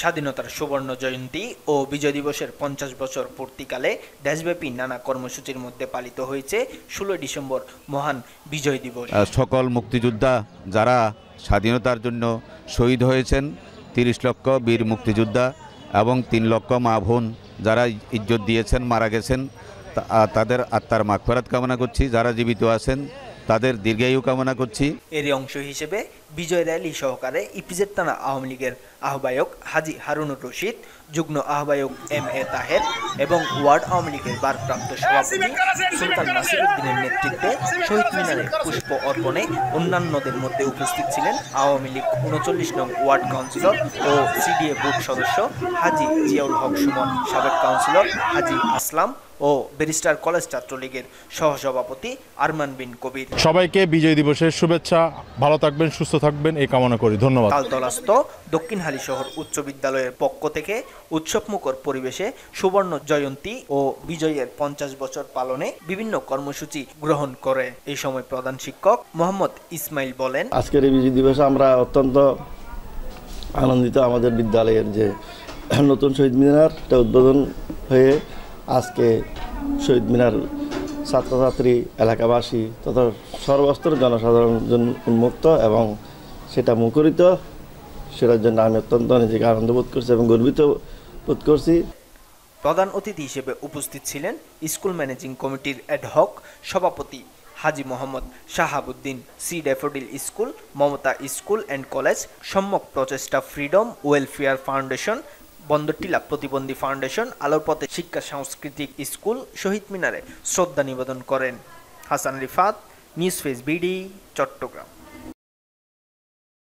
স্বাধীনতার সুবর্ণ জয়ন্তী ও বিজয় দিবসের পঞ্চাশ বছর পূর্তিকালে দেশব্যাপী নানা কর্মসূচির মধ্যে পালিত হয়েছে ষোলোই ডিসেম্বর মহান বিজয় দিবস সকল মুক্তিযোদ্ধা যারা স্বাধীনতার জন্য শহীদ হয়েছেন তিরিশ লক্ষ বীর মুক্তিযোদ্ধা এবং তিন লক্ষ মা বোন যারা ইজ্জত দিয়েছেন মারা গেছেন তাদের আত্মার মাগফেরাত কামনা করছি যারা জীবিত আছেন তাদের দীর্ঘায়ু কামনা করছি এরই অংশ হিসেবে বিজয় র্যালি সহকারে ইপিজেড টানা আওয়ামী লীগের আহ্বায়ক হাজি হারুনুর রশিদ যুগ্ম আহ্বায়ক এম এ তাহের এবং ওয়ার্ড আওয়ামী লীগের ভারপ্রাপ্ত সভাপতি সুলতান নাসিরুদ্দিনের নেতৃত্বে শহীদ মিনারে পুষ্প অর্পণে অন্যান্যদের মধ্যে উপস্থিত ছিলেন আওয়ামী লীগ উনচল্লিশ নং ওয়ার্ড কাউন্সিলর ও সিডিএ বোর্ড সদস্য হাজি জিয়াউল হক সুমন সাবেক কাউন্সিলর হাজি আসলাম ও ব্যারিস্টার কলেজ ছাত্রলীগের সহসভাপতি আরমান বিন কবির সবাইকে বিজয় দিবসের শুভেচ্ছা ভালো থাকবেন সুস্থ থাকবেন এই কামনা করি ধন্যবাদ তালতলাস্থ দক্ষিণ হালি শহর উচ্চ বিদ্যালয়ের পক্ষ থেকে উৎসবমুখর পরিবেশে সুবর্ণ জয়ন্তী ও বিজয়ের পঞ্চাশ বছর পালনে বিভিন্ন কর্মসূচি গ্রহণ করে এই সময় প্রধান শিক্ষক মোহাম্মদ ইসমাইল বলেন আজকের এই বিজয় দিবসে আমরা অত্যন্ত আনন্দিত আমাদের বিদ্যালয়ের যে নতুন শহীদ মিনার উদ্বোধন হয়ে আজকে শহীদ মিনার ছাত্রছাত্রী এলাকাবাসী তথা সর্বস্তর জনসাধারণ উন্মুক্ত এবং সেটা মুখরিত সেটার জন্য আমি অত্যন্ত নিজেকে আনন্দ বোধ করছি এবং গর্বিত বোধ করছি প্রধান অতিথি হিসেবে উপস্থিত ছিলেন স্কুল ম্যানেজিং কমিটির অ্যাডহক সভাপতি হাজি মোহাম্মদ শাহাবুদ্দিন সি Daffodil school Mamata school and college সম্যক প্রচেষ্টা ফ্রিডম ওয়েলফেয়ার ফাউন্ডেশন বন্দরটিলা প্রতিবন্ধী ফাউন্ডেশন আলোর পথে শিক্ষা সাংস্কৃতিক স্কুল শহীদ মিনারে শ্রদ্ধা নিবেদন করেন Hasan Rifat news face BD Chittagong